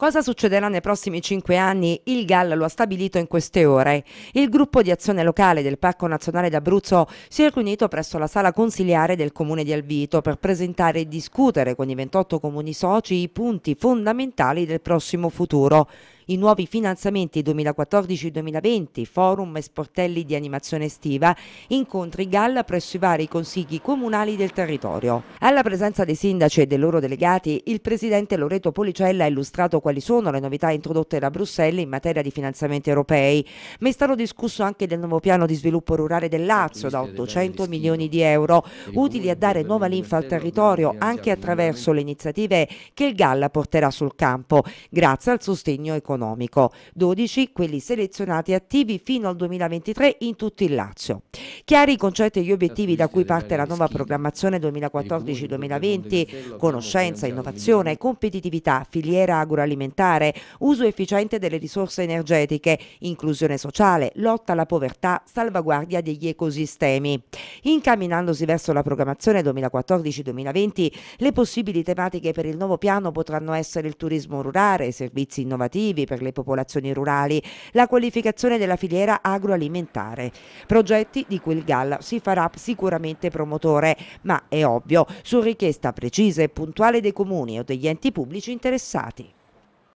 Cosa succederà nei prossimi cinque anni? Il GAL lo ha stabilito in queste ore. Il gruppo di azione locale del Parco Nazionale d'Abruzzo si è riunito presso la sala consiliare del comune di Alvito per presentare e discutere con i 28 comuni soci i punti fondamentali del prossimo futuro i nuovi finanziamenti 2014-2020, forum e sportelli di animazione estiva, incontri galla presso i vari consigli comunali del territorio. Alla presenza dei sindaci e dei loro delegati, il presidente Loreto Policella ha illustrato quali sono le novità introdotte da Bruxelles in materia di finanziamenti europei, ma è stato discusso anche del nuovo piano di sviluppo rurale del Lazio da 800 milioni di euro, utili a dare nuova linfa al territorio anche attraverso le iniziative che il Galla porterà sul campo, grazie al sostegno economico economico, 12 quelli selezionati attivi fino al 2023 in tutto il Lazio. Chiari i concetti e gli obiettivi da cui parte la nuova programmazione 2014-2020, conoscenza, innovazione, competitività, filiera agroalimentare, uso efficiente delle risorse energetiche, inclusione sociale, lotta alla povertà, salvaguardia degli ecosistemi. Incamminandosi verso la programmazione 2014-2020, le possibili tematiche per il nuovo piano potranno essere il turismo rurale, servizi innovativi, per le popolazioni rurali, la qualificazione della filiera agroalimentare, progetti di cui il Galla si farà sicuramente promotore, ma è ovvio, su richiesta precisa e puntuale dei comuni o degli enti pubblici interessati.